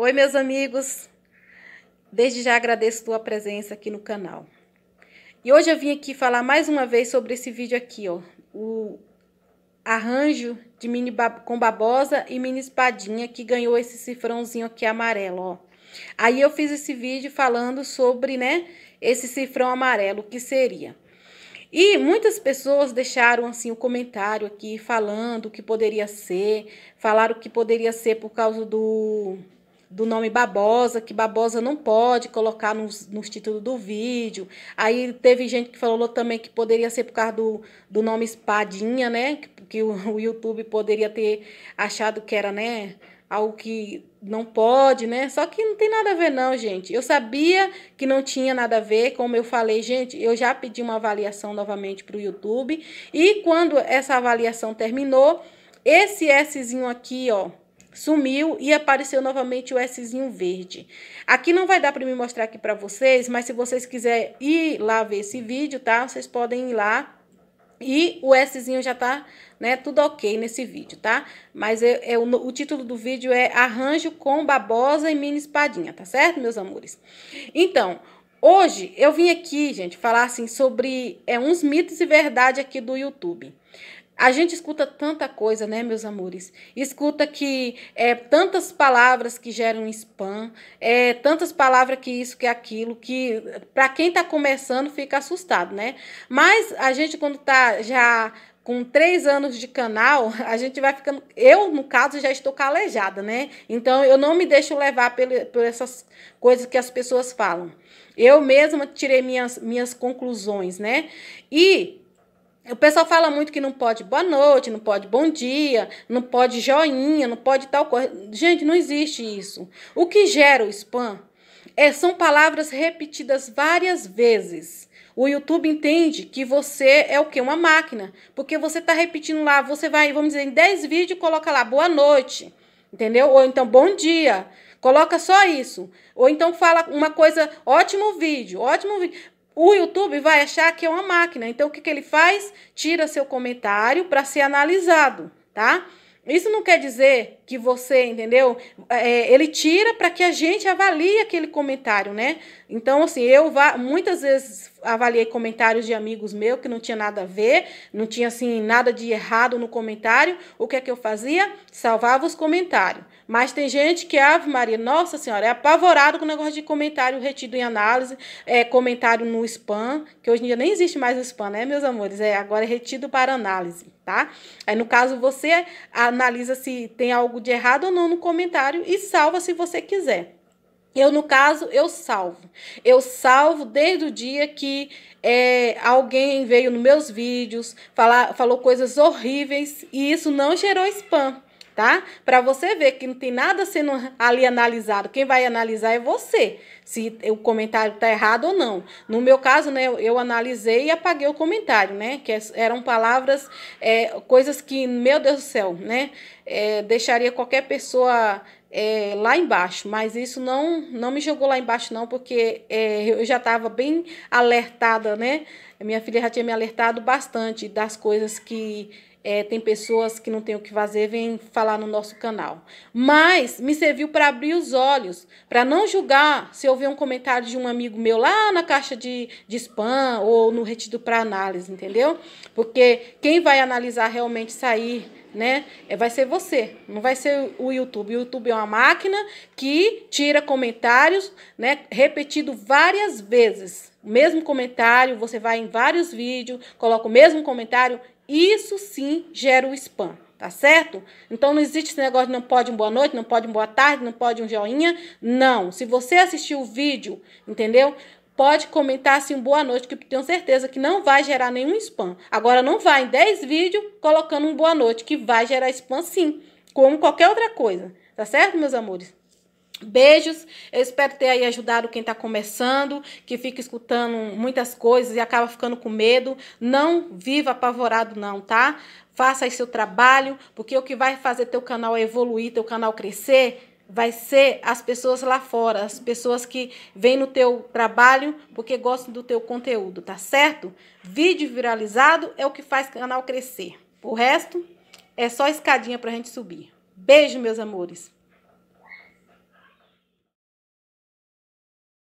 Oi, meus amigos. Desde já agradeço tua presença aqui no canal. E hoje eu vim aqui falar mais uma vez sobre esse vídeo aqui, ó, o arranjo de mini bab com babosa e mini espadinha que ganhou esse cifrãozinho aqui amarelo, ó. Aí eu fiz esse vídeo falando sobre, né, esse cifrão amarelo, o que seria. E muitas pessoas deixaram assim o um comentário aqui falando o que poderia ser, falaram que poderia ser por causa do do nome Babosa, que Babosa não pode colocar nos, nos títulos do vídeo. Aí teve gente que falou também que poderia ser por causa do, do nome Espadinha, né? Que, que o, o YouTube poderia ter achado que era, né? Algo que não pode, né? Só que não tem nada a ver, não, gente. Eu sabia que não tinha nada a ver, como eu falei, gente. Eu já pedi uma avaliação novamente para o YouTube. E quando essa avaliação terminou, esse Szinho aqui, ó, Sumiu e apareceu novamente o Szinho verde. Aqui não vai dar para me mostrar aqui para vocês, mas se vocês quiserem ir lá ver esse vídeo, tá? Vocês podem ir lá e o Szinho já tá, né, tudo ok nesse vídeo, tá? Mas é, é o título do vídeo é Arranjo com Babosa e Mini Espadinha, tá certo, meus amores? Então, hoje eu vim aqui, gente, falar assim sobre é, uns mitos e verdade aqui do YouTube. A gente escuta tanta coisa, né, meus amores? Escuta que é tantas palavras que geram spam, é tantas palavras que isso, que aquilo, que para quem está começando fica assustado, né? Mas a gente quando tá já com três anos de canal, a gente vai ficando. Eu, no caso, já estou calejada, né? Então eu não me deixo levar pelo, por essas coisas que as pessoas falam. Eu mesma tirei minhas, minhas conclusões, né? E o pessoal fala muito que não pode boa noite, não pode bom dia, não pode joinha, não pode tal coisa. Gente, não existe isso. O que gera o spam é, são palavras repetidas várias vezes. O YouTube entende que você é o que? Uma máquina. Porque você está repetindo lá, você vai, vamos dizer, em 10 vídeos, coloca lá boa noite, entendeu? Ou então bom dia. Coloca só isso. Ou então fala uma coisa, ótimo vídeo, ótimo vídeo o YouTube vai achar que é uma máquina. Então, o que, que ele faz? Tira seu comentário para ser analisado, tá? Isso não quer dizer que você, entendeu? É, ele tira para que a gente avalie aquele comentário, né? Então, assim, eu muitas vezes avaliei comentários de amigos meus que não tinha nada a ver, não tinha, assim, nada de errado no comentário. O que é que eu fazia? Salvava os comentários. Mas tem gente que, Ave Maria, Nossa Senhora, é apavorado com o negócio de comentário retido em análise, é, comentário no spam, que hoje em dia nem existe mais o spam, né, meus amores? É, agora é retido para análise tá? Aí no caso você analisa se tem algo de errado ou não no comentário e salva se você quiser. Eu, no caso, eu salvo. Eu salvo desde o dia que é, alguém veio nos meus vídeos, falar, falou coisas horríveis e isso não gerou spam tá? Para você ver que não tem nada sendo ali analisado. Quem vai analisar é você, se o comentário tá errado ou não. No meu caso, né, eu analisei e apaguei o comentário, né? Que eram palavras, é, coisas que, meu Deus do céu, né? É, deixaria qualquer pessoa é, lá embaixo, mas isso não, não me jogou lá embaixo, não, porque é, eu já estava bem alertada, né? Minha filha já tinha me alertado bastante das coisas que é, tem pessoas que não têm o que fazer, vêm falar no nosso canal. Mas me serviu para abrir os olhos, para não julgar se eu ver um comentário de um amigo meu lá na caixa de, de spam ou no retido para análise, entendeu? Porque quem vai analisar realmente sair né? É, vai ser você, não vai ser o YouTube. O YouTube é uma máquina que tira comentários, né? Repetido várias vezes. O mesmo comentário, você vai em vários vídeos, coloca o mesmo comentário. Isso sim gera o spam, tá certo? Então não existe esse negócio de não pode um boa noite, não pode um boa tarde, não pode um joinha. Não. Se você assistiu o vídeo, entendeu? pode comentar assim, boa noite, que tenho certeza que não vai gerar nenhum spam. Agora, não vai em 10 vídeos colocando um boa noite, que vai gerar spam sim, como qualquer outra coisa. Tá certo, meus amores? Beijos, eu espero ter aí ajudado quem está começando, que fica escutando muitas coisas e acaba ficando com medo. Não viva apavorado não, tá? Faça aí seu trabalho, porque o que vai fazer teu canal evoluir, teu canal crescer vai ser as pessoas lá fora, as pessoas que vêm no teu trabalho porque gostam do teu conteúdo, tá certo? Vídeo viralizado é o que faz canal crescer. O resto é só escadinha pra gente subir. Beijo, meus amores.